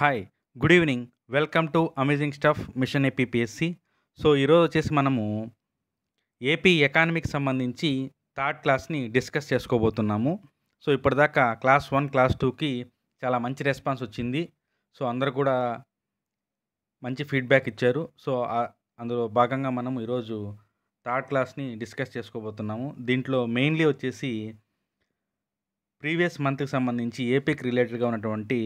hi good evening welcome to amazing stuff mission APSC so ఈరోజు వచ్చేసి మనము AP ఎకానమీకి సంబంధించి థర్డ్ క్లాస్ని డిస్కస్ చేసుకోబోతున్నాము సో ఇప్పటిదాకా క్లాస్ వన్ క్లాస్ టూకి చాలా మంచి రెస్పాన్స్ వచ్చింది సో అందరు కూడా మంచి ఫీడ్బ్యాక్ ఇచ్చారు సో అందులో భాగంగా మనము ఈరోజు థర్డ్ క్లాస్ని డిస్కస్ చేసుకోబోతున్నాము దీంట్లో మెయిన్లీ వచ్చేసి ప్రీవియస్ మంత్కి సంబంధించి ఏపీకి రిలేటెడ్గా ఉన్నటువంటి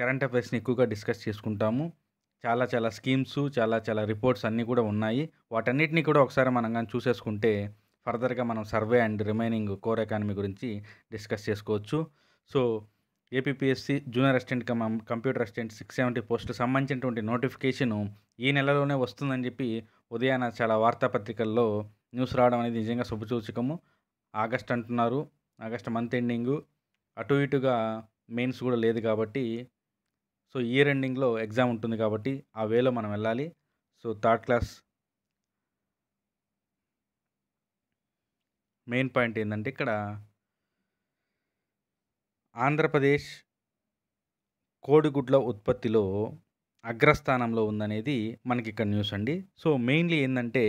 కరెంట్ అఫైర్స్ని ఎక్కువగా డిస్కస్ చేసుకుంటాము చాలా చాలా స్కీమ్స్ చాలా చాలా రిపోర్ట్స్ అన్నీ కూడా ఉన్నాయి వాటన్నిటిని కూడా ఒకసారి మనం కానీ చూసేసుకుంటే ఫర్దర్గా మనం survey and remaining core economy గురించి డిస్కస్ చేసుకోవచ్చు so APPSC junior assistant cum computer assistant six seventy post సంబంధించినటువంటి నోటిఫికేషన్ ఈ నెలలోనే వస్తుందని చెప్పి ఉదయాన చాలా వార్తాపత్రికల్లో న్యూస్ రావడం అనేది నిజంగా శుభసూచకము ఆగస్ట్ అంటున్నారు ఆగస్ట్ మంత్ ఎండింగు అటు ఇటుగా మెయిన్స్ కూడా లేదు కాబట్టి సో ఇయర్ ఎండింగ్లో ఎగ్జామ్ ఉంటుంది కాబట్టి ఆ వేలో మనం వెళ్ళాలి so third class main point ఏంటంటే ఇక్కడ ఆంధ్రప్రదేశ్ కోడిగుడ్ల ఉత్పత్తిలో అగ్రస్థానంలో ఉందనేది మనకి ఇక్కడ న్యూస్ అండి సో మెయిన్లీ ఏంటంటే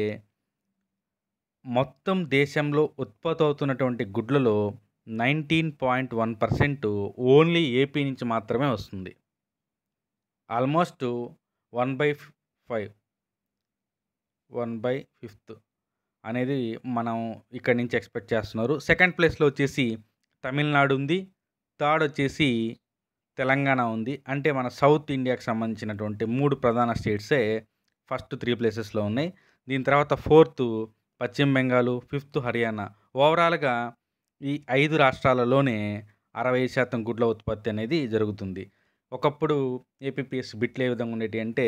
మొత్తం దేశంలో ఉత్పత్తి అవుతున్నటువంటి గుడ్లలో nineteen point one percent only AP నుంచి మాత్రమే వస్తుంది almost one by five one by fifth అనేది మనం ఇక్కడి నుంచి ఎక్స్పెక్ట్ చేస్తున్నారు సెకండ్ ప్లేస్లో వచ్చేసి తమిళనాడు ఉంది థర్డ్ వచ్చేసి తెలంగాణ ఉంది అంటే మన సౌత్ ఇండియాకి సంబంధించినటువంటి మూడు ప్రధాన స్టేట్సే ఫస్ట్ త్రీ ప్లేసెస్లో ఉన్నాయి దీని తర్వాత ఫోర్త్ పశ్చిమ బెంగాల్ ఫిఫ్త్ హర్యానా ఓవరాల్గా ఈ ఐదు రాష్ట్రాలలోనే అరవై శాతం గుడ్ల ఉత్పత్తి అనేది జరుగుతుంది ఒకప్పుడు ఏపీపీఎస్ బిట్లు ఏ విధంగా ఉండేవి అంటే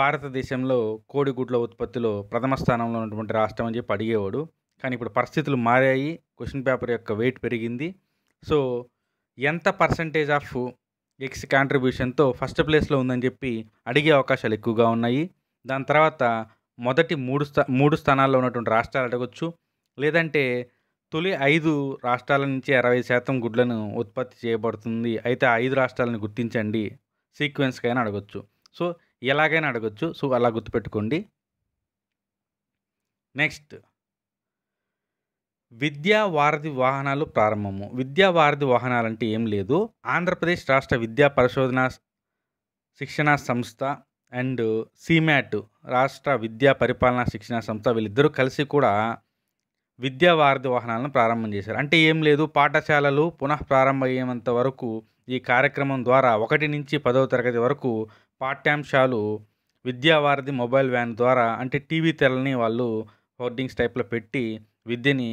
భారతదేశంలో కోడి గుడ్ల ఉత్పత్తిలో ప్రథమ స్థానంలో ఉన్నటువంటి రాష్ట్రం అని చెప్పి అడిగేవాడు కానీ ఇప్పుడు పరిస్థితులు మారాయి క్వశ్చన్ పేపర్ యొక్క వెయిట్ పెరిగింది సో ఎంత పర్సంటేజ్ ఆఫ్ ఎక్స్ కాంట్రిబ్యూషన్తో ఫస్ట్ ప్లేస్లో ఉందని చెప్పి అడిగే అవకాశాలు ఎక్కువగా ఉన్నాయి దాని తర్వాత మొదటి మూడు స్థా మూడు స్థానాల్లో ఉన్నటువంటి రాష్ట్రాలు అడగొచ్చు లేదంటే తొలి ఐదు రాష్ట్రాల నుంచి అరవై శాతం గుడ్లను ఉత్పత్తి చేయబడుతుంది అయితే ఐదు రాష్ట్రాలను గుర్తించండి సీక్వెన్స్కైనా అడగచ్చు సో ఎలాగైనా అడగచ్చు సో అలా గుర్తుపెట్టుకోండి నెక్స్ట్ విద్యా వారధి వాహనాలు ప్రారంభము విద్యా వారధి వాహనాలు అంటే ఏం లేదు ఆంధ్రప్రదేశ్ రాష్ట్ర విద్యా పరిశోధన శిక్షణా సంస్థ అండ్ సిమ్యాట్ రాష్ట్ర విద్యా పరిపాలనా శిక్షణా సంస్థ వీళ్ళిద్దరూ కలిసి కూడా విద్యా వారధి వాహనాలను ప్రారంభం చేశారు అంటే ఏం లేదు పాఠశాలలు పునః ప్రారంభమయ్యేంత వరకు ఈ కార్యక్రమం ద్వారా ఒకటి నుంచి పదవ తరగతి వరకు పాఠ్యాంశాలు విద్యావారధి మొబైల్ వ్యాన్ ద్వారా అంటే టీవీ తెరలని వాళ్ళు హోర్డింగ్స్ టైప్లో పెట్టి విద్యని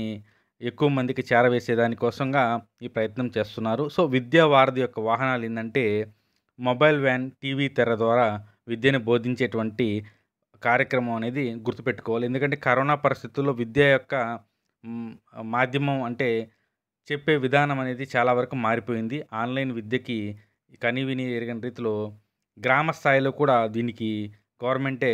ఎక్కువ మందికి చేరవేసే దానికోసంగా ఈ ప్రయత్నం చేస్తున్నారు సో విద్యావారధి యొక్క వాహనాలు ఏంటంటే మొబైల్ వ్యాన్ టీవీ తెర ద్వారా విద్యను బోధించేటువంటి కార్యక్రమం అనేది గుర్తుపెట్టుకోవాలి ఎందుకంటే కరోనా పరిస్థితుల్లో విద్య యొక్క మాధ్యమం అంటే చెప్పే విధానం అనేది చాలా వరకు మారిపోయింది ఆన్లైన్ విద్యకి కనివిని ఎరిగిన రీతిలో గ్రామ స్థాయిలో కూడా దీనికి గవర్నమెంటే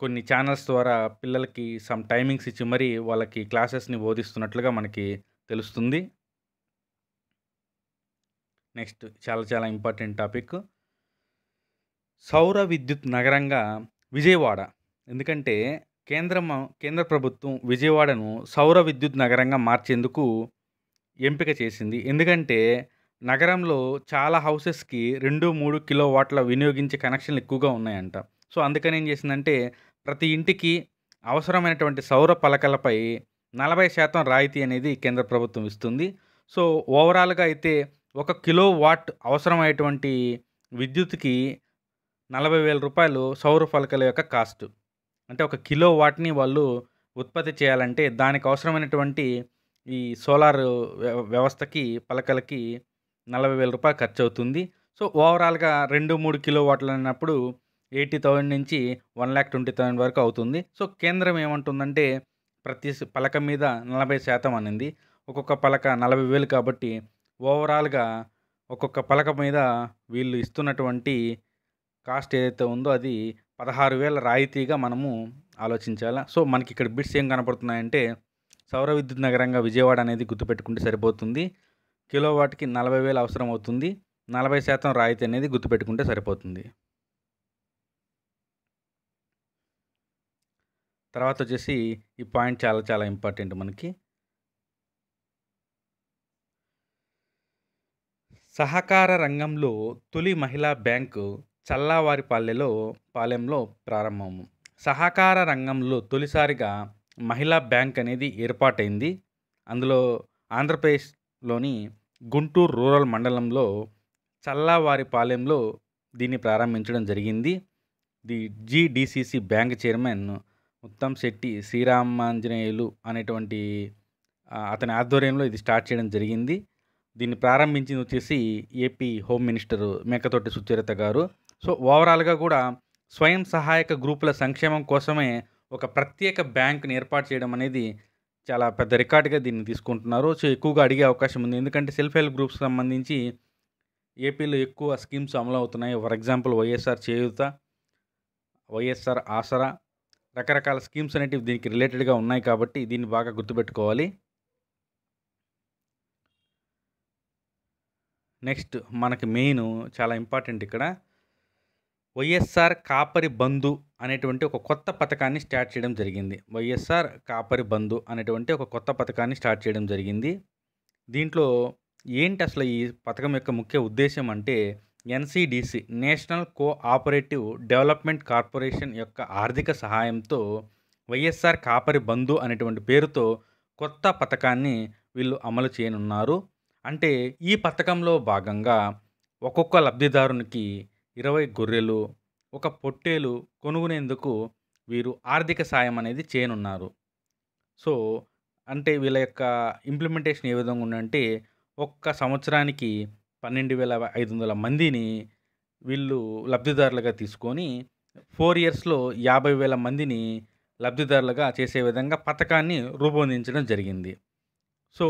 కొన్ని ఛానల్స్ ద్వారా పిల్లలకి సమ్ టైమింగ్స్ ఇచ్చి మరీ వాళ్ళకి క్లాసెస్ని బోధిస్తున్నట్లుగా మనకి తెలుస్తుంది నెక్స్ట్ చాలా చాలా ఇంపార్టెంట్ టాపిక్ సౌర విద్యుత్ నగరంగా విజయవాడ ఎందుకంటే కేంద్రం కేంద్ర ప్రభుత్వం విజయవాడను సౌర విద్యుత్ నగరంగా మార్చేందుకు ఎంపిక చేసింది ఎందుకంటే నగరంలో చాలా హౌసెస్కి రెండు మూడు కిలో వాట్ల వినియోగించే కనెక్షన్లు ఎక్కువగా ఉన్నాయంట సో అందుకని ఏం చేసిందంటే ప్రతి ఇంటికి అవసరమైనటువంటి సౌర పలకలపై నలభై శాతం రాయితీ అనేది కేంద్ర ప్రభుత్వం ఇస్తుంది సో ఓవరాల్గా అయితే ఒక కిలో వాట్ అవసరమైనటువంటి విద్యుత్కి నలభై వేల రూపాయలు సౌర ఫలకల యొక్క కాస్ట్ అంటే ఒక కిలో వాట్ని వాళ్ళు ఉత్పత్తి చేయాలంటే దానికి అవసరమైనటువంటి ఈ సోలార్ వ్యవస్థకి పలకలకి నలభై వేల రూపాయలు ఖర్చు అవుతుంది సో ఓవరాల్గా రెండు మూడు కిలో వాట్లు అన్నప్పుడు ఎయిటీ థౌజండ్ నుంచి వన్ ల్యాక్ ట్వంటీ థౌజండ్ వరకు అవుతుంది సో కేంద్రం ఏమంటుందంటే ప్రతి పలక మీద నలభై శాతం అనింది ఒక్కొక్క పలక నలభై వేలు కాబట్టి ఓవరాల్గా ఒక్కొక్క పలక మీద వీళ్ళు ఇస్తున్నటువంటి కాస్ట్ ఏదైతే ఉందో అది పదహారు వేల రాయితీగా మనము ఆలోచించాలా సో మనకి ఇక్కడ బిట్స్ ఏం కనపడుతున్నాయంటే సౌర విద్యుత్ నగరంగా విజయవాడ అనేది గుర్తుపెట్టుకుంటే సరిపోతుంది కిలోవాట్కి నలభై వేలు అవసరం అవుతుంది నలభై శాతం రాయితీ అనేది గుర్తుపెట్టుకుంటే సరిపోతుంది తర్వాత వచ్చేసి ఈ పాయింట్ చాలా చాలా ఇంపార్టెంట్ మనకి సహకార రంగంలో తొలి మహిళా బ్యాంకు చల్లావారిపాల్లెలో పాలెంలో ప్రారంభము సహకార రంగంలో తొలిసారిగా మహిళా బ్యాంక్ అనేది ఏర్పాటైంది అందులో ఆంధ్రప్రదేశ్లోని గుంటూరు రూరల్ మండలంలో చల్లావారిపాలెంలో దీన్ని ప్రారంభించడం జరిగింది the GDCC bank chairman Uttam Shetty Sriramanjaneyulu అనేటువంటి అతని ఆధ్వర్యంలో ఇది స్టార్ట్ చేయడం జరిగింది దీన్ని ప్రారంభించింది వచ్చేసి AP home minister Mekathoti Sucharitha garu so ఓవరాల్గా కూడా స్వయం సహాయక గ్రూపుల సంక్షేమం కోసమే ఒక ప్రత్యేక బ్యాంక్ని ఏర్పాటు చేయడం అనేది చాలా పెద్ద రికార్డుగా దీన్ని తీసుకుంటున్నారు సో ఎక్కువగా అడిగే అవకాశం ఉంది ఎందుకంటే సెల్ఫ్ హెల్ప్ గ్రూప్స్ సంబంధించి ఏపీలో ఎక్కువ స్కీమ్స్ అమలు అవుతున్నాయి ఫర్ ఎగ్జాంపుల్ వైఎస్ఆర్ చేయూత వైఎస్ఆర్ ఆసరా రకరకాల స్కీమ్స్ అనేటివి దీనికి రిలేటెడ్గా ఉన్నాయి కాబట్టి దీన్ని బాగా గుర్తుపెట్టుకోవాలి నెక్స్ట్ మనకి మెయిన్ చాలా ఇంపార్టెంట్ ఇక్కడ వైఎస్ఆర్ కాపరి బంధు అనేటువంటి ఒక కొత్త పథకాన్ని స్టార్ట్ చేయడం జరిగింది వైఎస్ఆర్ కాపరి బంధు అనేటువంటి ఒక కొత్త పథకాన్ని స్టార్ట్ చేయడం జరిగింది దీంట్లో ఏంటి అసలు ఈ పథకం యొక్క ముఖ్య ఉద్దేశం అంటే NCDC national cooperative development corporation యొక్క ఆర్థిక సహాయంతో వైఎస్ఆర్ కాపరి బంధు అనేటువంటి పేరుతో కొత్త పథకాన్ని వీళ్ళు అమలు చేయనున్నారు అంటే ఈ పథకంలో భాగంగా ఒక్కొక్క లబ్ధిదారునికి ఇరవై గొర్రెలు ఒక పొట్టేలు కొనుగొనేందుకు వీరు ఆర్థిక సాయం అనేది చేయనున్నారు సో అంటే వీళ్ళ యొక్క ఇంప్లిమెంటేషన్ ఏ విధంగా ఉందంటే ఒక్క సంవత్సరానికి పన్నెండు వేల ఐదు వందల మందిని వీళ్ళు లబ్ధిదారులుగా తీసుకొని ఫోర్ ఇయర్స్లో యాభై వేల మందిని లబ్ధిదారులుగా చేసే విధంగా పథకాన్ని రూపొందించడం జరిగింది సో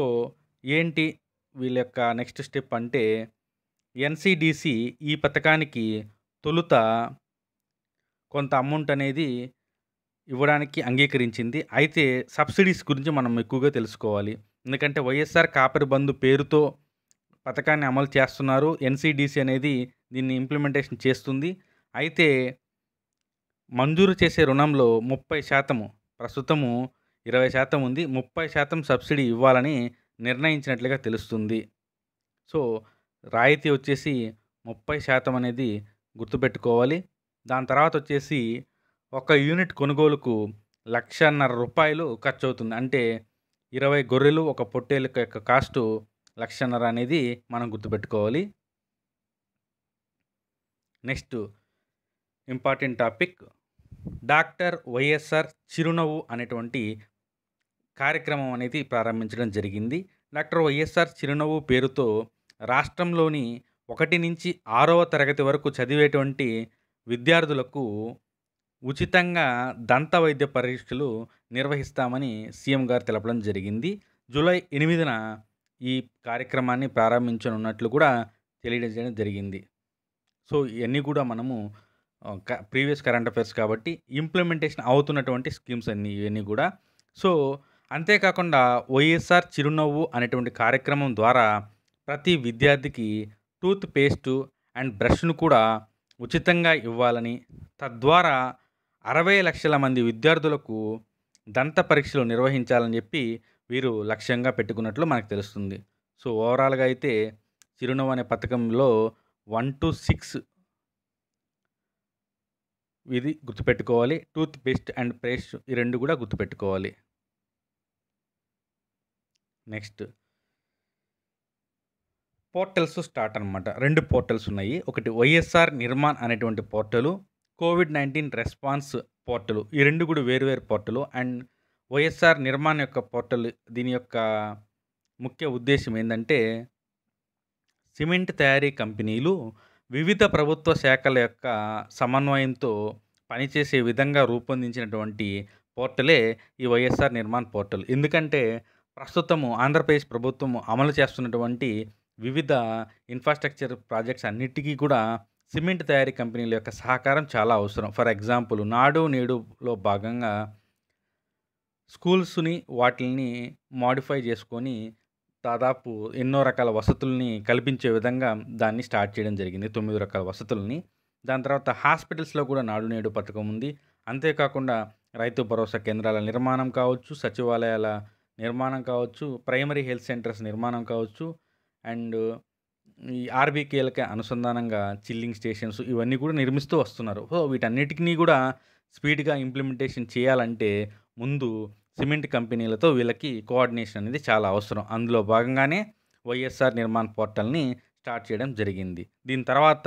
ఏంటి వీళ్ళ యొక్క నెక్స్ట్ స్టెప్ అంటే ఎన్సిడిసి ఈ పథకానికి తొలుత కొంత అమౌంట్ అనేది ఇవ్వడానికి అంగీకరించింది అయితే సబ్సిడీస్ గురించి మనం ఎక్కువగా తెలుసుకోవాలి ఎందుకంటే వైఎస్ఆర్ కాపరి బంధు పేరుతో పథకాన్ని అమలు చేస్తున్నారు ఎన్సిడిసి అనేది దీన్ని ఇంప్లిమెంటేషన్ చేస్తుంది అయితే మంజూరు చేసే రుణంలో ముప్పై శాతము ప్రస్తుతము ఇరవై శాతం ఉంది ముప్పై శాతం సబ్సిడీ ఇవ్వాలని నిర్ణయించినట్లుగా తెలుస్తుంది సో రాయితీ వచ్చేసి ముప్పై శాతం అనేది గుర్తుపెట్టుకోవాలి దాని తర్వాత వచ్చేసి ఒక యూనిట్ కొనుగోలుకు లక్షన్నర రూపాయలు ఖర్చు అవుతుంది అంటే ఇరవై గొర్రెలు ఒక పొట్టేలు యొక్క కాస్టు లక్షన్నర అనేది మనం గుర్తుపెట్టుకోవాలి next important topic doctor YSR Chirunavvu అనేటువంటి కార్యక్రమం అనేది ప్రారంభించడం జరిగింది డాక్టర్ వైఎస్ఆర్ చిరునవ్వు పేరుతో రాష్ట్రంలోని ఒకటి నుంచి ఆరవ తరగతి వరకు చదివేటువంటి విద్యార్థులకు ఉచితంగా దంత వైద్య పరీక్షలు నిర్వహిస్తామని సీఎం గారు తెలపడం జరిగింది జూలై ఎనిమిదిన ఈ కార్యక్రమాన్ని ప్రారంభించనున్నట్లు కూడా తెలియజేయడం జరిగింది సో ఇవన్నీ కూడా మనము ప్రీవియస్ కరెంట్ అఫైర్స్ కాబట్టి ఇంప్లిమెంటేషన్ అవుతున్నటువంటి స్కీమ్స్ అన్ని ఇవన్నీ కూడా సో అంతేకాకుండా వైఎస్ఆర్ చిరునవ్వు అనేటువంటి కార్యక్రమం ద్వారా ప్రతి విద్యార్థికి టూత్ పేస్టు అండ్ బ్రష్ను కూడా ఉచితంగా ఇవ్వాలని తద్వారా అరవై లక్షల మంది విద్యార్థులకు దంత పరీక్షలు నిర్వహించాలని చెప్పి వీరు లక్ష్యంగా పెట్టుకున్నట్లు మనకు తెలుస్తుంది సో ఓవరాల్గా అయితే చిరునవ్వు అనే పథకంలో వన్ టు సిక్స్ ఇది గుర్తుపెట్టుకోవాలి టూత్ పేస్ట్ అండ్ ప్రేస్ ఈ రెండు కూడా గుర్తుపెట్టుకోవాలి నెక్స్ట్ పోర్టల్స్ స్టార్ట్ అనమాట రెండు పోర్టల్స్ ఉన్నాయి ఒకటి వైఎస్ఆర్ నిర్మాణ్ అనేటువంటి portal COVID nineteen response portal ఈ రెండు కూడా వేరువేరు పోర్టలు అండ్ వైఎస్ఆర్ నిర్మాణ్ యొక్క పోర్టల్ దీని యొక్క ముఖ్య ఉద్దేశం ఏంటంటే సిమెంట్ తయారీ కంపెనీలు వివిధ ప్రభుత్వ శాఖల యొక్క సమన్వయంతో పనిచేసే విధంగా రూపొందించినటువంటి పోర్టలే ఈ వైఎస్ఆర్ నిర్మాణ్ పోర్టల్ ఎందుకంటే ప్రస్తుతము ఆంధ్రప్రదేశ్ ప్రభుత్వం అమలు చేస్తున్నటువంటి వివిధ ఇన్ఫ్రాస్ట్రక్చర్ ప్రాజెక్ట్స్ అన్నిటికీ కూడా సిమెంట్ తయారీ కంపెనీల యొక్క సహకారం చాలా అవసరం ఫర్ ఎగ్జాంపుల్ నాడు నేడులో భాగంగా స్కూల్స్ని వాటిని మాడిఫై చేసుకొని దాదాపు ఎన్నో రకాల వసతుల్ని కల్పించే విధంగా దాన్ని స్టార్ట్ చేయడం జరిగింది తొమ్మిది రకాల వసతుల్ని దాని తర్వాత హాస్పిటల్స్లో కూడా నాడు నేడు పథకం ఉంది అంతేకాకుండా రైతు భరోసా కేంద్రాల నిర్మాణం కావచ్చు సచివాలయాల నిర్మాణం కావచ్చు ప్రైమరీ హెల్త్ సెంటర్స్ నిర్మాణం కావచ్చు అండ్ ఈ ఆర్బీకేలకి అనుసంధానంగా చిల్లింగ్ స్టేషన్స్ ఇవన్నీ కూడా నిర్మిస్తూ వస్తున్నారు సో వీటన్నిటినీ కూడా స్పీడ్గా ఇంప్లిమెంటేషన్ చేయాలంటే ముందు సిమెంట్ కంపెనీలతో వీళ్ళకి కోఆర్డినేషన్ అనేది చాలా అవసరం అందులో భాగంగానే వైఎస్ఆర్ నిర్మాణ్ పోర్టల్ని స్టార్ట్ చేయడం జరిగింది దీని తర్వాత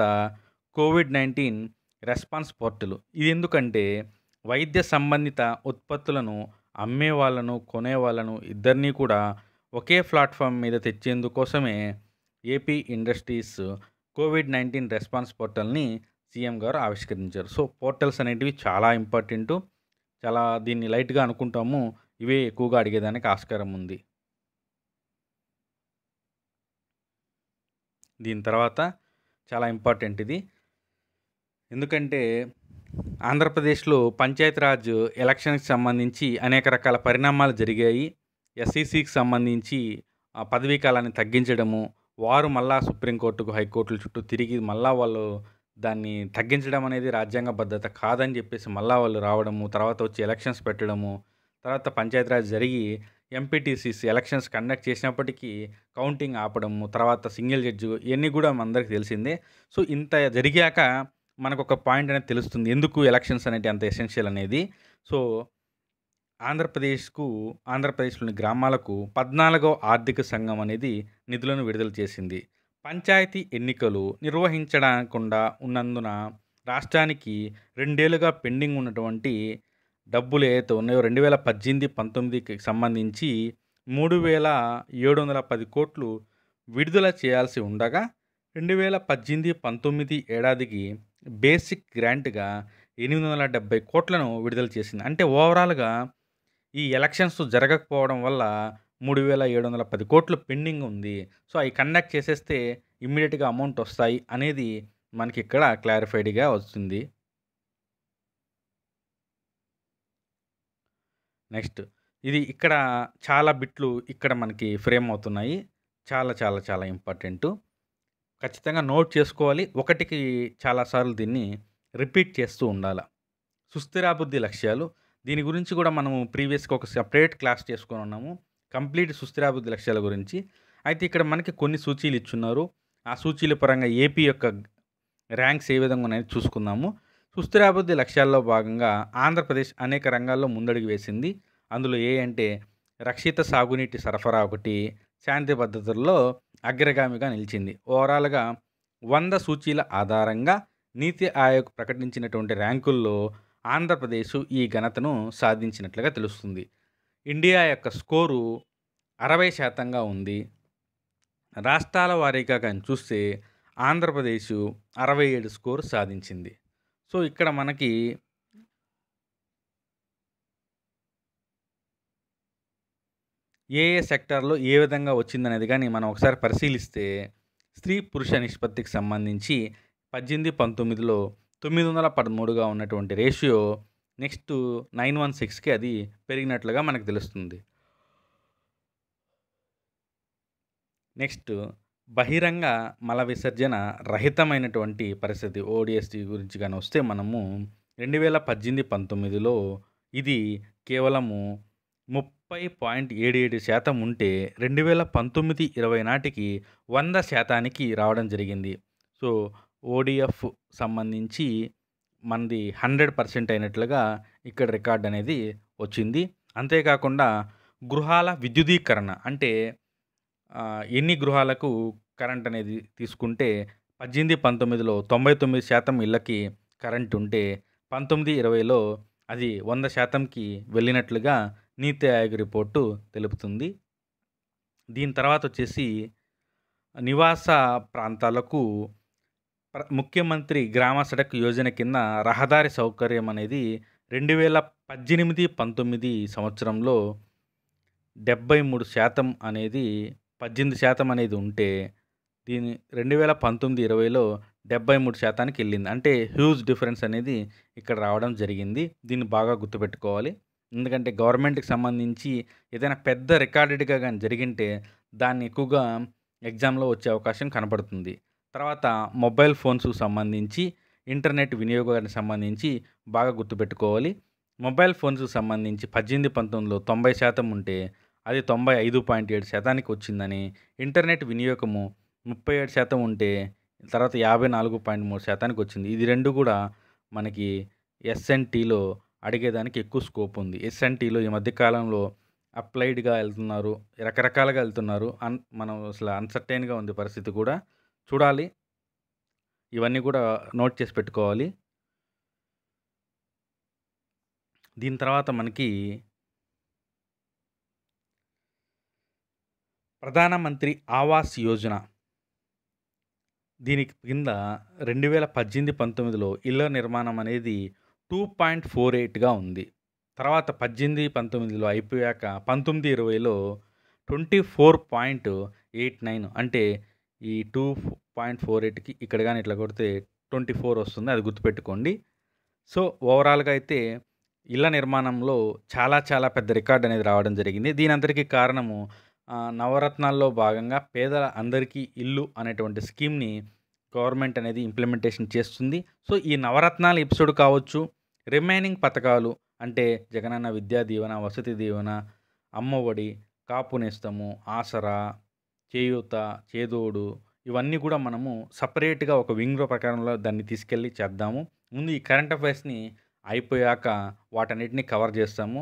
కోవిడ్ నైన్టీన్ రెస్పాన్స్ పోర్టల్ ఇది ఎందుకంటే వైద్య సంబంధిత ఉత్పత్తులను అమ్మే వాళ్ళను కొనే వాళ్ళను ఇద్దరినీ కూడా ఒకే ప్లాట్ఫామ్ మీద తెచ్చేందుకోసమే AP industries COVID nineteen response పోర్టల్ని సీఎం గారు ఆవిష్కరించారు సో పోర్టల్స్ అనేటివి చాలా ఇంపార్టెంట్ చాలా దీన్ని లైట్గా అనుకుంటాము ఇవే ఎక్కువగా అడిగేదానికి ఆస్కారం ఉంది దీని తర్వాత చాలా ఇంపార్టెంట్ ఇది ఎందుకంటే ఆంధ్రప్రదేశ్లో పంచాయతీరాజ్ ఎలక్షన్కి సంబంధించి అనేక రకాల పరిణామాలు జరిగాయి ఎస్ఈసికి సంబంధించి పదవీ కాలాన్ని తగ్గించడము వారు మళ్ళా సుప్రీంకోర్టుకు హైకోర్టుల చుట్టూ తిరిగి మళ్ళా వాళ్ళు దాన్ని తగ్గించడం అనేది రాజ్యాంగ భద్రత కాదని చెప్పేసి మళ్ళా వాళ్ళు రావడము తర్వాత వచ్చి ఎలక్షన్స్ పెట్టడము తర్వాత పంచాయతీరాజ్ జరిగి ఎంపీటీసీసీ ఎలక్షన్స్ కండక్ట్ చేసినప్పటికీ కౌంటింగ్ ఆపడము తర్వాత సింగిల్ జడ్జి ఇవన్నీ కూడా మనందరికి తెలిసిందే సో ఇంత జరిగాక మనకు ఒక పాయింట్ అనేది తెలుస్తుంది ఎందుకు ఎలక్షన్స్ అనేది అంత ఎసెన్షియల్ అనేది సో ఆంధ్రప్రదేశ్కు ఆంధ్రప్రదేశ్లోని గ్రామాలకు పద్నాలుగో ఆర్థిక సంఘం అనేది నిధులను విడుదల చేసింది పంచాయతీ ఎన్నికలు నిర్వహించడానికి ఉన్నందున రాష్ట్రానికి రెండేళ్లుగా పెండింగ్ ఉన్నటువంటి డబ్బులు ఏదైతే ఉన్నాయో రెండు వేల పద్దెనిమిది పంతొమ్మిదికి సంబంధించి మూడు వేల ఏడు వందల పది కోట్లు విడుదల చేయాల్సి ఉండగా రెండు వేల పద్దెనిమిది పంతొమ్మిది ఏడాదికి బేసిక్ గ్రాంట్గా ఎనిమిది వందల డెబ్బై కోట్లను విడుదల చేసింది అంటే ఓవరాల్గా ఈ ఎలక్షన్స్ జరగకపోవడం వల్ల మూడు వేల ఏడు వందల పది కోట్లు పెండింగ్ ఉంది సో అవి కండక్ట్ చేసేస్తే ఇమ్మీడియట్గా అమౌంట్ వస్తాయి అనేది మనకి ఇక్కడ క్లారిఫైడ్గా వస్తుంది నెక్స్ట్ ఇది ఇక్కడ చాలా బిట్లు ఇక్కడ మనకి ఫ్రేమ్ అవుతున్నాయి చాలా చాలా చాలా ఇంపార్టెంట్ ఖచ్చితంగా నోట్ చేసుకోవాలి ఒకటికి చాలాసార్లు దీన్ని రిపీట్ చేస్తూ ఉండాలి సుస్థిరాభివృద్ధి లక్ష్యాలు దీని గురించి కూడా మనము ప్రీవియస్గా ఒక సపరేట్ క్లాస్ చేసుకొని ఉన్నాము కంప్లీట్ సుస్థిరాభివృద్ధి లక్ష్యాల గురించి అయితే ఇక్కడ మనకి కొన్ని సూచీలు ఇచ్చున్నారు ఆ సూచీల పరంగా ఏపీ యొక్క ర్యాంక్స్ ఏ విధంగా ఉన్నాయని చూసుకుందాము సుస్థిరాభివృద్ధి లక్ష్యాల్లో భాగంగా ఆంధ్రప్రదేశ్ అనేక రంగాల్లో ముందడుగు వేసింది అందులో ఏ అంటే రక్షిత సాగునీటి సరఫరా ఒకటి శాంతి పద్ధతుల్లో అగ్రగామిగా నిలిచింది ఓవరాల్గా వంద సూచీల ఆధారంగా నీతి ఆయోగ్ ప్రకటించినటువంటి ర్యాంకుల్లో ఆంధ్రప్రదేశ్ ఈ ఘనతను సాధించినట్లుగా తెలుస్తుంది ఇండియా యొక్క స్కోరు అరవై శాతంగా ఉంది రాష్ట్రాల వారీగా కానీ చూస్తే ఆంధ్రప్రదేశ్ అరవై ఏడు స్కోరు సాధించింది సో ఇక్కడ మనకి ఏ ఏ సెక్టార్లో ఏ విధంగా వచ్చిందనేది కానీ మనం ఒకసారి పరిశీలిస్తే స్త్రీ పురుష నిష్పత్తికి సంబంధించి పద్దెనిమిది పంతొమ్మిదిలో తొమ్మిది వందల పదమూడుగా ఉన్నటువంటి రేషియో నెక్స్ట్ నైన్ వన్ సిక్స్కి అది పెరిగినట్లుగా మనకు తెలుస్తుంది నెక్స్ట్ బహిరంగ మల విసర్జన రహితమైనటువంటి పరిస్థితి ఓడిఎస్టీ గురించి కానీ వస్తే మనము రెండు వేల పద్దెనిమిది పంతొమ్మిదిలో ఇది కేవలము ముప్పై పాయింట్ ఏడు ఏడు శాతం ఉంటే రెండు వేల పంతొమ్మిది ఇరవై నాటికి వంద శాతానికి రావడం జరిగింది సో ఓడిఎఫ్ సంబంధించి మనది హండ్రెడ్ పర్సెంట్ అయినట్లుగా ఇక్కడ రికార్డ్ అనేది వచ్చింది అంతేకాకుండా గృహాల విద్యుదీకరణ అంటే ఎన్ని గృహాలకు కరెంట్ అనేది తీసుకుంటే పద్దెనిమిది పంతొమ్మిదిలో తొంభై తొమ్మిది శాతం ఇళ్ళకి కరెంట్ ఉంటే పంతొమ్మిది ఇరవైలో అది వంద శాతంకి వెళ్ళినట్లుగా నీతి ఆయోగ్ రిపోర్టు తెలుపుతుంది దీని తర్వాత వచ్చేసి నివాస ప్రాంతాలకు ముఖ్యమంత్రి గ్రామ సడక్ యోజన కింద రహదారి సౌకర్యం అనేది రెండు వేల పద్దెనిమిది పంతొమ్మిది సంవత్సరంలో డెబ్బై మూడు శాతం అనేది పద్దెనిమిది శాతం అనేది ఉంటే దీని రెండు వేల పంతొమ్మిది ఇరవైలో డెబ్బై మూడు శాతానికి వెళ్ళింది అంటే హ్యూజ్ డిఫరెన్స్ అనేది ఇక్కడ రావడం జరిగింది దీన్ని బాగా గుర్తుపెట్టుకోవాలి ఎందుకంటే గవర్నమెంట్కి సంబంధించి ఏదైనా పెద్ద రికార్డెడ్గా కానీ జరిగింటే దాన్ని ఎక్కువగా ఎగ్జామ్లో వచ్చే అవకాశం కనపడుతుంది తర్వాత మొబైల్ ఫోన్స్కు సంబంధించి ఇంటర్నెట్ వినియోగానికి సంబంధించి బాగా గుర్తుపెట్టుకోవాలి మొబైల్ ఫోన్స్కు సంబంధించి పద్దెనిమిది పంతొమ్మిదిలో తొంభై శాతం ఉంటే అది తొంభై ఐదు పాయింట్ ఏడు శాతానికి వచ్చిందని ఇంటర్నెట్ వినియోగము ముప్పై ఏడు శాతం ఉంటే తర్వాత యాభై నాలుగు పాయింట్ మూడు శాతానికి వచ్చింది ఇది రెండు కూడా మనకి ఎస్ఎన్టీలో అడిగేదానికి ఎక్కువ స్కోప్ ఉంది ఎస్ఎన్టీలో ఈ మధ్య కాలంలో అప్లైడ్గా వెళ్తున్నారు రకరకాలుగా వెళ్తున్నారు అన్ మనం అసలు అన్సర్టైన్గా ఉంది పరిస్థితి కూడా చూడాలి ఇవన్నీ కూడా నోట్ చేసి పెట్టుకోవాలి దీని తర్వాత మనకి ప్రధానమంత్రి ఆవాస్ యోజన దీనికి కింద రెండు వేల పద్దెనిమిది పంతొమ్మిదిలో ఇళ్ల నిర్మాణం అనేది టూ పాయింట్ ఫోర్ ఎయిట్గా ఉంది తర్వాత పద్దెనిమిది పంతొమ్మిదిలో అయిపోయాక పంతొమ్మిది ఇరవైలో twenty four point eight nine అంటే ఈ టూ పాయింట్ ఫోర్ ఎయిట్కి ఇక్కడ కానీ ఇట్లా కొడితే ట్వంటీ ఫోర్ వస్తుంది అది గుర్తుపెట్టుకోండి సో ఓవరాల్గా అయితే ఇళ్ల నిర్మాణంలో చాలా చాలా పెద్ద రికార్డ్ అనేది రావడం జరిగింది దీని అందరికీ కారణము నవరత్నాల్లో భాగంగా పేదల అందరికీ ఇల్లు అనేటువంటి స్కీమ్ని గవర్నమెంట్ అనేది ఇంప్లిమెంటేషన్ చేస్తుంది సో ఈ నవరత్నాల ఎపిసోడ్ కావచ్చు రిమైనింగ్ పథకాలు అంటే జగనన్న విద్యా దీవెన వసతి దీవెన అమ్మఒడి కాపునేస్తము ఆసరా చేయూత చేదోడు ఇవన్నీ కూడా మనము సపరేట్గా ఒక వింగ్ ప్రకారంలో దాన్ని తీసుకెళ్ళి చేద్దాము ముందు ఈ కరెంట్ అఫైర్స్ని అయిపోయాక వాటన్నిటిని కవర్ చేస్తాము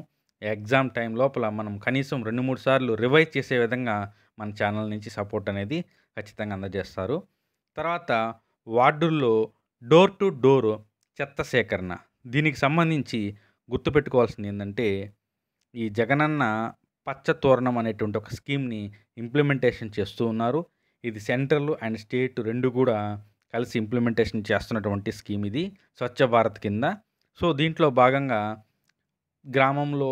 ఎగ్జామ్ టైం లోపల మనం కనీసం రెండు మూడు సార్లు రివైజ్ చేసే విధంగా మన ఛానల్ నుంచి సపోర్ట్ అనేది ఖచ్చితంగా అందజేస్తారు తర్వాత వార్డుల్లో డోర్ టు డోర్ చెత్త సేకరణ దీనికి సంబంధించి గుర్తుపెట్టుకోవాల్సింది ఏంటంటే ఈ జగనన్న పచ్చ తోరణం అనేటువంటి ఒక స్కీమ్ని ఇంప్లిమెంటేషన్ చేస్తూ ఉన్నారు ఇది సెంట్రల్ అండ్ స్టేట్ రెండు కూడా కలిసి ఇంప్లిమెంటేషన్ చేస్తున్నటువంటి స్కీమ్ ఇది స్వచ్ఛ భారత్ కింద సో దీంట్లో భాగంగా గ్రామంలో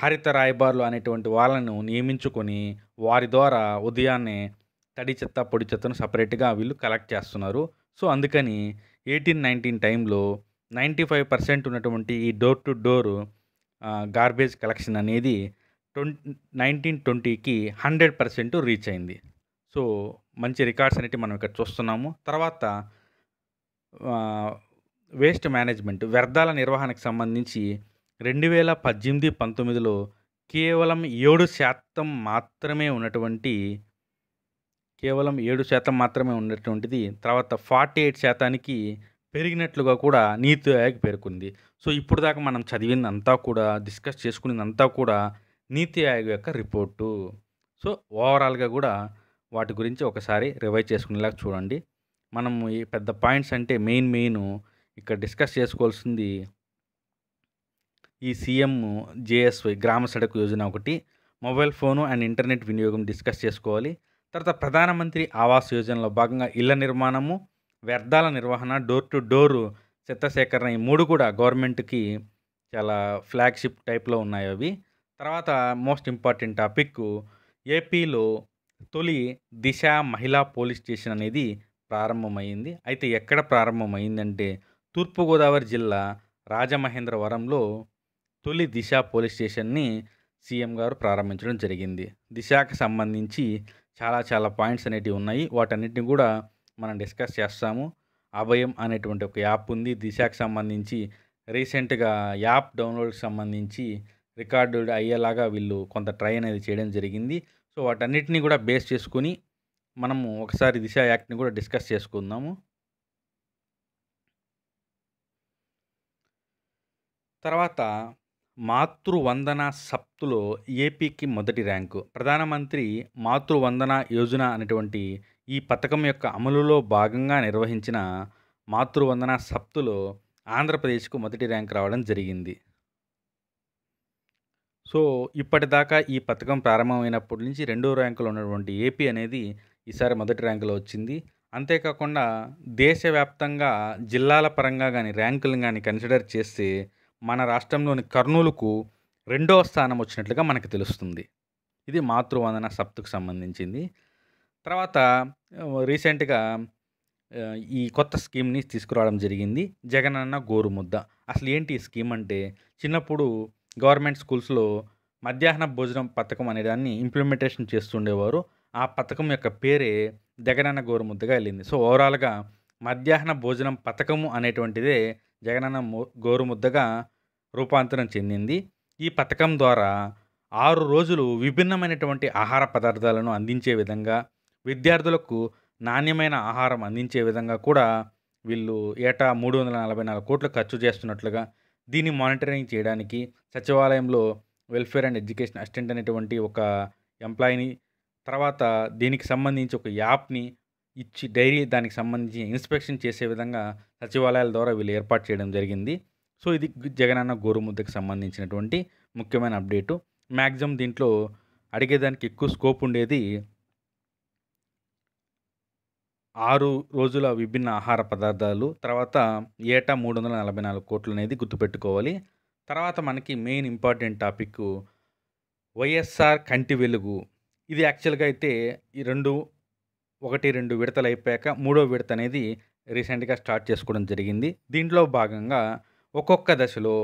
హరిత రాయబార్లు అనేటువంటి వాళ్ళను నియమించుకొని వారి ద్వారా ఉదయాన్నే తడి చెత్త పొడి చెత్తను సపరేట్గా వీళ్ళు కలెక్ట్ చేస్తున్నారు సో అందుకని ఎయిటీన్ నైన్టీన్ టైంలో నైంటీ ఫైవ్ పర్సెంట్ ఉన్నటువంటి ఈ door to door garbage collection అనేది ట్వంటీ నైన్టీన్ ట్వంటీకి హండ్రెడ్ పర్సెంట్ రీచ్ అయింది సో మంచి రికార్డ్స్ అనేవి మనం ఇక్కడ చూస్తున్నాము తర్వాత వేస్ట్ మేనేజ్మెంట్ వ్యర్థాల నిర్వహణకు సంబంధించి రెండు వేల పద్దెనిమిది పంతొమ్మిదిలో కేవలం ఏడు శాతం మాత్రమే ఉన్నటువంటి కేవలం ఏడు శాతం మాత్రమే ఉన్నటువంటిది తర్వాత ఫార్టీ ఎయిట్ శాతానికి పెరిగినట్లుగా కూడా నీతి ఆయోగ్ పేర్కొంది సో ఇప్పుడు దాకా మనం చదివిందంతా కూడా డిస్కస్ చేసుకున్నదంతా కూడా నీతి ఆయోగ్ యొక్క రిపోర్టు సో ఓవరాల్గా కూడా వాటి గురించి ఒకసారి రివైజ్ చేసుకునేలాగా చూడండి మనము ఈ పెద్ద పాయింట్స్ అంటే మెయిన్ మెయిన్ ఇక్కడ డిస్కస్ చేసుకోవాల్సింది ఈ సీఎం జేఎస్వై గ్రామ సడక్ యోజన ఒకటి మొబైల్ ఫోను అండ్ ఇంటర్నెట్ వినియోగం డిస్కస్ చేసుకోవాలి తర్వాత ప్రధానమంత్రి ఆవాస్ యోజనలో భాగంగా ఇళ్ల నిర్మాణము వ్యర్థాల నిర్వహణ డోర్ టు డోర్ చెత్త సేకరణ ఈ మూడు కూడా గవర్నమెంట్కి చాలా ఫ్లాగ్షిప్ టైప్లో ఉన్నాయి అవి తర్వాత మోస్ట్ ఇంపార్టెంట్ టాపిక్ ఏపీలో తొలి దిశ మహిళా పోలీస్ స్టేషన్ అనేది ప్రారంభమైంది అయితే ఎక్కడ ప్రారంభమైందంటే తూర్పుగోదావరి జిల్లా రాజమహేంద్రవరంలో తొలి దిశ పోలీస్ స్టేషన్ని సీఎం గారు ప్రారంభించడం జరిగింది దిశకు సంబంధించి చాలా చాలా పాయింట్స్ అనేటివి ఉన్నాయి వాటన్నిటిని కూడా మనం డిస్కస్ చేస్తాము అభయం అనేటువంటి ఒక యాప్ ఉంది దిశకు సంబంధించి రీసెంట్గా యాప్ డౌన్లోడ్కి సంబంధించి రికార్డు అయ్యేలాగా వీళ్ళు కొంత ట్రై అనేది చేయడం జరిగింది సో వాటన్నిటిని కూడా బేస్ చేసుకుని మనము ఒకసారి దిశ యాక్ట్ని కూడా డిస్కస్ చేసుకుందాము తర్వాత మాతృవందన సప్తులో ఏపీకి మొదటి ర్యాంకు ప్రధానమంత్రి మాతృవందన యోజన అనేటువంటి ఈ పథకం యొక్క అమలులో భాగంగా నిర్వహించిన మాతృవందన సప్తులో ఆంధ్రప్రదేశ్కు మొదటి ర్యాంక్ రావడం జరిగింది సో ఇప్పటిదాకా ఈ పథకం ప్రారంభమైనప్పటి నుంచి రెండో ర్యాంకులో ఉన్నటువంటి ఏపీ అనేది ఈసారి మొదటి ర్యాంకులో వచ్చింది అంతేకాకుండా దేశవ్యాప్తంగా జిల్లాల పరంగా కానీ ర్యాంకులను కానీ కన్సిడర్ చేస్తే మన రాష్ట్రంలోని కర్నూలుకు రెండవ స్థానం వచ్చినట్లుగా మనకు తెలుస్తుంది ఇది మాతృవందన సప్తుకు సంబంధించింది తర్వాత రీసెంట్గా ఈ కొత్త స్కీమ్ని తీసుకురావడం జరిగింది జగనన్న గోరుముద్ద అసలు ఏంటి ఈ స్కీమ్ అంటే చిన్నప్పుడు గవర్నమెంట్ స్కూల్స్లో మధ్యాహ్న భోజనం పథకం అనే దాన్ని ఇంప్లిమెంటేషన్ చేస్తుండేవారు ఆ పథకం యొక్క పేరే జగనన్న గోరుముద్దగా వెళ్ళింది సో ఓవరాల్గా మధ్యాహ్న భోజనం పథకము అనేటువంటిదే జగనన్న గోరుముద్దగా రూపాంతరం చెందింది ఈ పథకం ద్వారా ఆరు రోజులు విభిన్నమైనటువంటి ఆహార పదార్థాలను అందించే విధంగా విద్యార్థులకు నాణ్యమైన ఆహారం అందించే విధంగా కూడా వీళ్ళు ఏటా మూడు వందల నలభై నాలుగు కోట్లు ఖర్చు చేస్తున్నట్లుగా దీన్ని మానిటరింగ్ చేయడానికి సచివాలయంలో వెల్ఫేర్ అండ్ ఎడ్యుకేషన్ అసిస్టెంట్ అనేటువంటి ఒక ఎంప్లాయీని తర్వాత దీనికి సంబంధించి ఒక యాప్ని ఇచ్చి డైరీ దానికి సంబంధించి ఇన్స్పెక్షన్ చేసే విధంగా సచివాలయాల ద్వారా వీళ్ళు ఏర్పాటు చేయడం జరిగింది సో ఇది జగనన్న గోరుముద్దకు సంబంధించినటువంటి ముఖ్యమైన అప్డేటు మ్యాక్సిమం దీంట్లో అడిగేదానికి ఎక్కువ స్కోప్ ఉండేది ఆరు రోజుల విభిన్న ఆహార పదార్థాలు తర్వాత ఏటా మూడు వందల నలభై నాలుగు కోట్లు అనేది గుర్తుపెట్టుకోవాలి తర్వాత మనకి మెయిన్ ఇంపార్టెంట్ టాపిక్ వైఎస్ఆర్ కంటి వెలుగు ఇది యాక్చువల్గా అయితే ఈ రెండు ఒకటి రెండు విడతలు అయిపోయాక మూడో విడత అనేది రీసెంట్గా స్టార్ట్ చేసుకోవడం జరిగింది దీంట్లో భాగంగా ఒక్కొక్క దశలో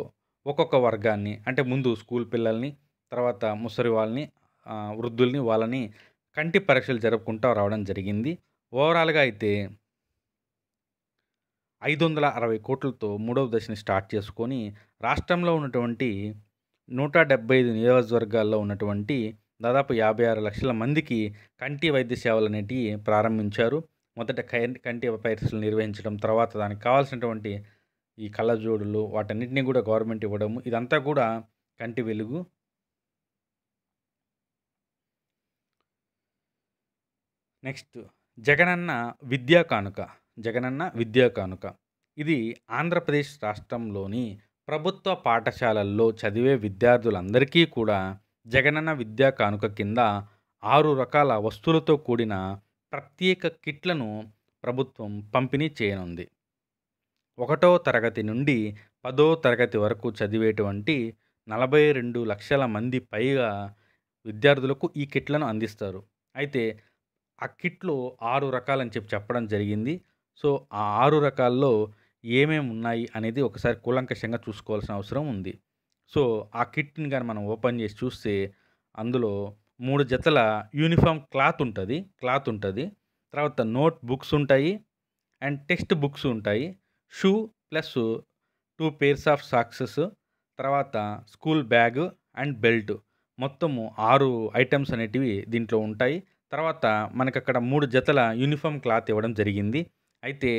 ఒక్కొక్క వర్గాన్ని అంటే ముందు స్కూల్ పిల్లల్ని తర్వాత ముసరి వాళ్ళని వృద్ధుల్ని వాళ్ళని కంటి పరీక్షలు జరుపుకుంటూ రావడం జరిగింది ఓవరాల్గా అయితే ఐదు వందల అరవై కోట్లతో మూడవ దశని స్టార్ట్ చేసుకొని రాష్ట్రంలో ఉన్నటువంటి నూట డెబ్బై ఐదు నియోజకవర్గాల్లో ఉన్నటువంటి దాదాపు యాభై ఆరు లక్షల మందికి కంటి వైద్య సేవలు అనేటివి ప్రారంభించారు మొదట కంటి పరీక్షలు నిర్వహించడం తర్వాత దానికి కావాల్సినటువంటి ఈ కళ్ళజోడులు వాటన్నిటిని కూడా గవర్నమెంట్ ఇవ్వడము ఇదంతా కూడా కంటి వెలుగు నెక్స్ట్ జగనన్న విద్యా కానుక జగనన్న విద్యా కానుక ఇది ఆంధ్రప్రదేశ్ రాష్ట్రంలోని ప్రభుత్వ పాఠశాలల్లో చదివే విద్యార్థులందరికీ కూడా జగనన్న విద్యా కానుక కింద ఆరు రకాల వస్తువులతో కూడిన ప్రత్యేక కిట్లను ప్రభుత్వం పంపిణీ చేయనుంది ఒకటో తరగతి నుండి పదో తరగతి వరకు చదివేటువంటి నలభై రెండు లక్షల మంది పైగా విద్యార్థులకు ఈ కిట్లను అందిస్తారు అయితే ఆ కిట్లో ఆరు రకాలని చెప్పి చెప్పడం జరిగింది సో ఆ ఆరు రకాల్లో ఏమేమి ఉన్నాయి అనేది ఒకసారి కూలంకషంగా చూసుకోవాల్సిన అవసరం ఉంది సో ఆ కిట్ని కానీ మనం ఓపెన్ చేసి చూస్తే అందులో మూడు జతల యూనిఫామ్ క్లాత్ ఉంటుంది క్లాత్ ఉంటుంది తర్వాత నోట్ బుక్స్ ఉంటాయి అండ్ టెక్స్ట్ బుక్స్ ఉంటాయి shoe plus two pairs of socks తర్వాత స్కూల్ బ్యాగ్ అండ్ బెల్ట్ మొత్తము ఆరు ఐటమ్స్ అనేటివి దీంట్లో ఉంటాయి తర్వాత మనకు అక్కడ మూడు జతల యూనిఫామ్ క్లాత్ ఇవ్వడం జరిగింది అయితే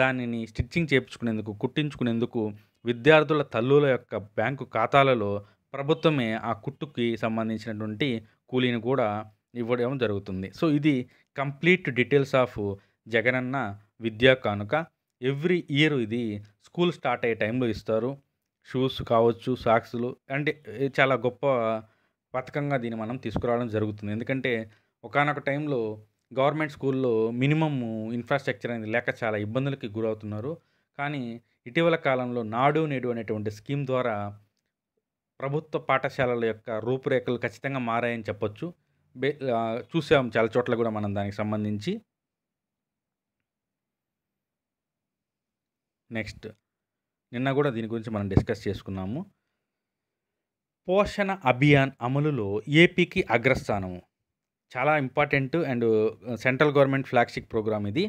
దానిని స్టిచ్చింగ్ చేయించుకునేందుకు కుట్టించుకునేందుకు విద్యార్థుల తల్లుల యొక్క బ్యాంకు ఖాతాలలో ప్రభుత్వమే ఆ కుట్టుకి సంబంధించినటువంటి కూలీని కూడా ఇవ్వడం జరుగుతుంది సో ఇది complete details of Jagananna Vidya Kanuka every year ఇది స్కూల్ స్టార్ట్ అయ్యే టైంలో ఇస్తారు షూస్ కావచ్చు సాక్స్లు అంటే చాలా గొప్ప పథకంగా దీన్ని మనం తీసుకురావడం జరుగుతుంది ఎందుకంటే ఒకనొక టైంలో గవర్నమెంట్ స్కూల్లో మినిమమ్ ఇన్ఫ్రాస్ట్రక్చర్ అనేది లేక చాలా ఇబ్బందులకి గురవుతున్నారు కానీ ఇటీవల కాలంలో నాడు నేడు అనేటువంటి స్కీమ్ ద్వారా ప్రభుత్వ పాఠశాలల యొక్క రూపురేఖలు ఖచ్చితంగా మారాయని చెప్పొచ్చు బే చూసాం చాలా చోట్ల కూడా మనం దానికి సంబంధించి నెక్స్ట్ నిన్న కూడా దీని గురించి మనం డిస్కస్ చేసుకున్నాము పోషణ అభియాన్ అమలులో ఏపీకి అగ్రస్థానము చాలా important and central government flagship program ఇది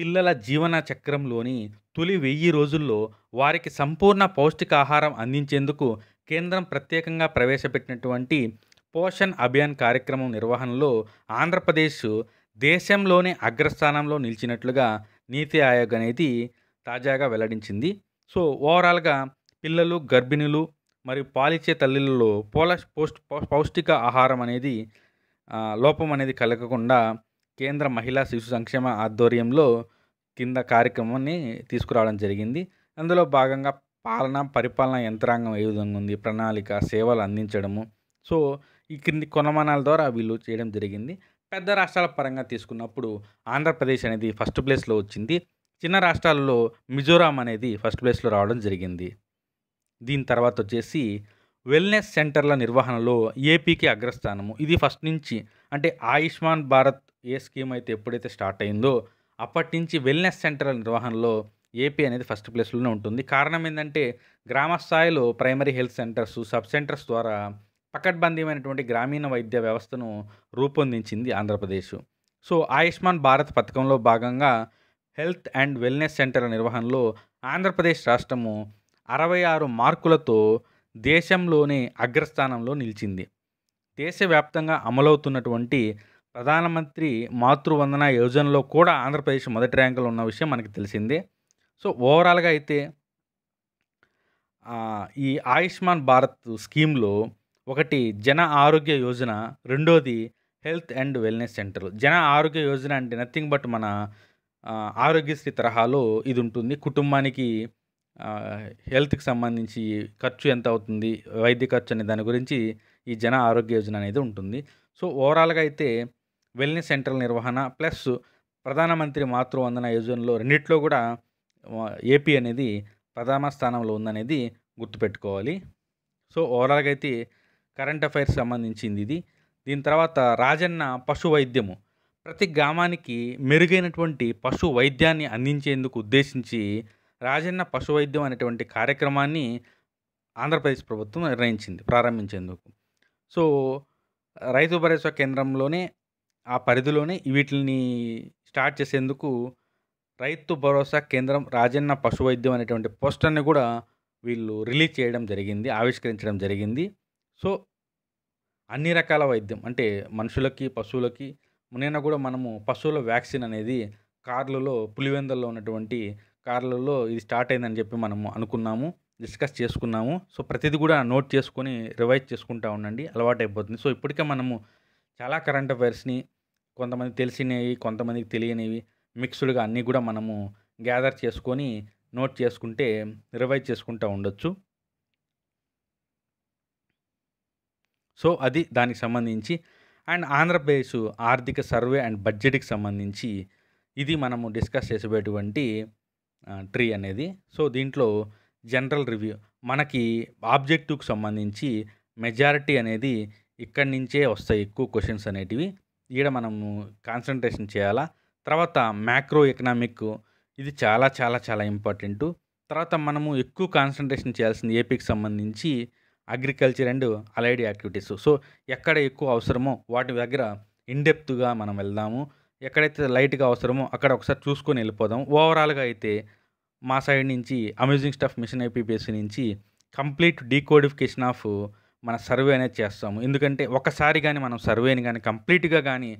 పిల్లల జీవన చక్రంలోని తొలి వెయ్యి రోజుల్లో వారికి సంపూర్ణ పౌష్టికాహారం అందించేందుకు కేంద్రం ప్రత్యేకంగా ప్రవేశపెట్టినటువంటి పోషన్ అభియాన్ కార్యక్రమం నిర్వహణలో ఆంధ్రప్రదేశ్ దేశంలోనే అగ్రస్థానంలో నిలిచినట్లుగా నీతి ఆయోగ్ అనేది తాజాగా వెల్లడించింది సో ఓవరాల్గా పిల్లలు గర్భిణులు మరియు పాలిచ్చే తల్లులలో పోల పౌష్టిక ఆహారం అనేది లోపం అనేది కలగకుండా కేంద్ర మహిళా శిశు సంక్షేమ ఆధ్వర్యంలో కింద కార్యక్రమాన్ని తీసుకురావడం జరిగింది అందులో భాగంగా పాలన పరిపాలన యంత్రాంగం ఏ విధంగా ఉంది ప్రణాళిక సేవలు అందించడము సో ఈ క్రింది కొనమానాల ద్వారా వీళ్ళు చేయడం జరిగింది పెద్ద రాష్ట్రాల పరంగా తీసుకున్నప్పుడు ఆంధ్రప్రదేశ్ అనేది ఫస్ట్ ప్లేస్లో వచ్చింది చిన్న రాష్ట్రాల్లో మిజోరాం అనేది ఫస్ట్ ప్లేస్లో రావడం జరిగింది దీని తర్వాత వచ్చేసి వెల్నెస్ సెంటర్ల నిర్వహణలో ఏపీకి అగ్రస్థానము ఇది ఫస్ట్ నుంచి అంటే ఆయుష్మాన్ భారత్ ఏ స్కీమ్ అయితే ఎప్పుడైతే స్టార్ట్ అయిందో అప్పటి నుంచి వెల్నెస్ సెంటర్ల నిర్వహణలో ఏపీ అనేది ఫస్ట్ ప్లేస్లోనే ఉంటుంది కారణం ఏంటంటే గ్రామ స్థాయిలో primary health centres sub centres ద్వారా పకడ్బందీమైనటువంటి గ్రామీణ వైద్య వ్యవస్థను రూపొందించింది ఆంధ్రప్రదేశ్ సో ఆయుష్మాన్ భారత్ పథకంలో భాగంగా హెల్త్ అండ్ వెల్నెస్ సెంటర్ల నిర్వహణలో ఆంధ్రప్రదేశ్ రాష్ట్రము అరవై ఆరు మార్కులతో దేశంలోనే అగ్రస్థానంలో నిలిచింది దేశవ్యాప్తంగా అమలవుతున్నటువంటి ప్రధానమంత్రి మాతృవందన యోజనలో కూడా ఆంధ్రప్రదేశ్ మొదటి ర్యాంకులో ఉన్న విషయం మనకి తెలిసిందే సో ఓవరాల్గా అయితే ఈ ఆయుష్మాన్ భారత్ స్కీమ్లో ఒకటి జన ఆరోగ్య యోజన రెండోది హెల్త్ అండ్ వెల్నెస్ సెంటర్ జన ఆరోగ్య యోజన అంటే నథింగ్ బట్ మన ఆరోగ్యశ్రీ తరహాలో ఇది ఉంటుంది కుటుంబానికి హెల్త్కి సంబంధించి ఖర్చు ఎంత అవుతుంది వైద్య ఖర్చు అనే దాని గురించి ఈ జన ఆరోగ్య యోజన అనేది ఉంటుంది సో ఓవరాల్గా అయితే వెల్నెస్ సెంటర్ల నిర్వహణ ప్లస్ ప్రధానమంత్రి మాతృవందన యోజనలో రెండిట్లో కూడా ఏపీ అనేది ప్రథమ స్థానంలో ఉందనేది గుర్తుపెట్టుకోవాలి సో ఓవరాల్గా అయితే కరెంట్ అఫైర్స్ సంబంధించింది ఇది దీని తర్వాత రాజన్న పశు వైద్యము ప్రతి గ్రామానికి మెరుగైనటువంటి పశు వైద్యాన్ని అందించేందుకు ఉద్దేశించి రాజన్న పశువైద్యం అనేటువంటి కార్యక్రమాన్ని ఆంధ్రప్రదేశ్ ప్రభుత్వం నిర్ణయించింది ప్రారంభించేందుకు సో రైతు భరోసా కేంద్రంలోనే ఆ పరిధిలోనే వీటిని స్టార్ట్ చేసేందుకు రైతు భరోసా కేంద్రం రాజన్న పశువైద్యం అనేటువంటి పోస్టర్ని కూడా వీళ్ళు రిలీజ్ చేయడం జరిగింది ఆవిష్కరించడం జరిగింది సో అన్ని రకాల వైద్యం అంటే మనుషులకి పశువులకి నిన్న కూడా మనము పశువుల వ్యాక్సిన్ అనేది కార్లలో పులివెందల్లో ఉన్నటువంటి కార్లలో ఇది స్టార్ట్ అయిందని చెప్పి మనము అనుకున్నాము డిస్కస్ చేసుకున్నాము సో ప్రతిదీ కూడా నోట్ చేసుకొని రివైజ్ చేసుకుంటా ఉండండి అలవాటు అయిపోతుంది సో ఇప్పటికే మనము చాలా కరెంట్ అఫైర్స్ని కొంతమంది తెలిసినవి కొంతమందికి తెలియనివి మిక్స్డ్గా అన్నీ కూడా మనము గ్యాదర్ చేసుకొని నోట్ చేసుకుంటే రివైజ్ చేసుకుంటూ ఉండొచ్చు సో అది దానికి సంబంధించి అండ్ ఆంధ్రప్రదేశ్ ఆర్థిక సర్వే అండ్ బడ్జెట్కి సంబంధించి ఇది మనము డిస్కస్ చేసేటువంటి ట్రీ అనేది సో దీంట్లో జనరల్ రివ్యూ మనకి ఆబ్జెక్టివ్కి సంబంధించి మెజారిటీ అనేది ఇక్కడి నుంచే వస్తాయి ఎక్కువ క్వశ్చన్స్ అనేటివి ఈడ మనము కాన్సన్ట్రేషన్ చేయాలా తర్వాత మ్యాక్రో ఎకనామిక్ ఇది చాలా చాలా చాలా ఇంపార్టెంటు తర్వాత మనము ఎక్కువ కాన్సన్ట్రేషన్ చేయాల్సింది ఏపీకి సంబంధించి agriculture and allied activities so ఎక్కడ ఎక్కువ అవసరమో వాటి దగ్గర ఇన్డెప్త్గా మనం వెళ్దాము ఎక్కడైతే లైట్గా అవసరమో అక్కడ ఒకసారి చూసుకొని వెళ్ళిపోదాం ఓవరాల్గా అయితే మా సైడ్ నుంచి అమ్యూజింగ్ స్టఫ్ మిషన్ ఐపీపీఎస్సీ నుంచి కంప్లీట్ డీకోడిఫికేషన్ ఆఫ్ మన సర్వే అనేది చేస్తాము ఎందుకంటే ఒకసారి కానీ మనం సర్వేని కానీ కంప్లీట్గా కానీ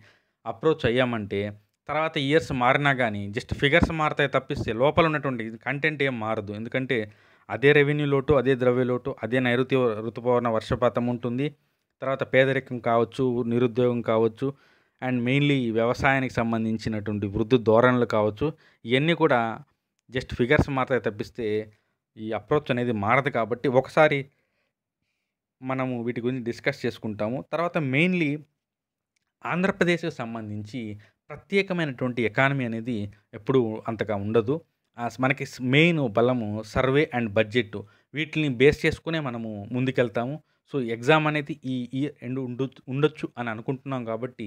అప్రోచ్ అయ్యామంటే తర్వాత ఇయర్స్ మారినా కానీ జస్ట్ ఫిగర్స్ మారుతాయి తప్పిస్తే లోపల ఉన్నటువంటి కంటెంట్ ఏం మారదు ఎందుకంటే అదే రెవెన్యూ లోటు అదే ద్రవ్య లోటు అదే నైరుతి ఋతుపవన వర్షపాతం ఉంటుంది తర్వాత పేదరికం కావచ్చు నిరుద్యోగం కావచ్చు అండ్ మెయిన్లీ వ్యవసాయానికి సంబంధించినటువంటి వృద్ధి ధోరణులు కావచ్చు ఇవన్నీ కూడా జస్ట్ ఫిగర్స్ మారుతాయి తప్పిస్తే ఈ అప్రోచ్ అనేది మారదు కాబట్టి ఒకసారి మనము వీటి గురించి డిస్కస్ చేసుకుంటాము తర్వాత మెయిన్లీ ఆంధ్రప్రదేశ్కి సంబంధించి ప్రత్యేకమైనటువంటి ఎకానమీ అనేది ఎప్పుడూ అంతగా ఉండదు మనకి మెయిన్ బలము సర్వే అండ్ బడ్జెట్ వీటిని బేస్ చేసుకునే మనము ముందుకెళ్తాము సో ఎగ్జామ్ అనేది ఈ ఇయర్ ఎండ్ ఉండొచ్చు అని అనుకుంటున్నాం కాబట్టి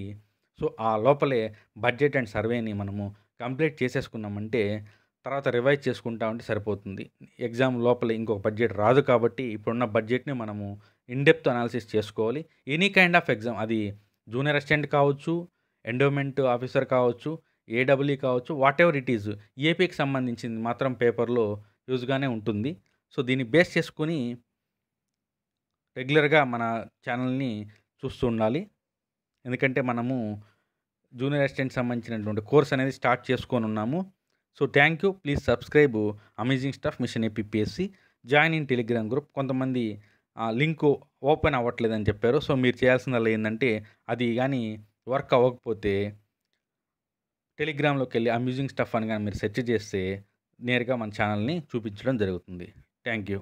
సో ఆ లోపలే బడ్జెట్ అండ్ సర్వేని మనము కంప్లీట్ చేసేసుకున్నామంటే తర్వాత రివైజ్ చేసుకుంటా ఉంటే సరిపోతుంది ఎగ్జామ్ లోపల ఇంకొక బడ్జెట్ రాదు కాబట్టి ఇప్పుడున్న బడ్జెట్ని మనము ఇన్డెప్త్ అనాలిసిస్ చేసుకోవాలి ఎనీ కైండ్ ఆఫ్ ఎగ్జామ్ అది జూనియర్ అసిస్టెంట్ కావచ్చు ఎండోమెంట్ ఆఫీసర్ కావచ్చు ఏడబ్ల్యూ కావచ్చు వాట్ ఎవర్ ఇట్ ఈజ్ ఏపీకి సంబంధించింది మాత్రం పేపర్లో యూజ్గానే ఉంటుంది సో దీన్ని బేస్ చేసుకుని రెగ్యులర్గా మన ఛానల్ని చూస్తూ ఉండాలి ఎందుకంటే మనము జూనియర్ అసిస్టెంట్ సంబంధించినటువంటి కోర్స్ అనేది స్టార్ట్ చేసుకొని ఉన్నాము so thank you please subscribe amazing staff mission APSC join in Telegram group కొంతమంది లింక్ ఓపెన్ అవ్వట్లేదని చెప్పారు సో మీరు చేయాల్సిందల్లా ఏంటంటే అది కానీ వర్క్ అవ్వకపోతే టెలిగ్రామ్లోకి వెళ్ళి అమ్యూజింగ్ స్టఫ్ అని కానీ మీరు సెర్చ్ చేస్తే నేరుగా మన ఛానల్ని చూపించడం జరుగుతుంది థ్యాంక్ యూ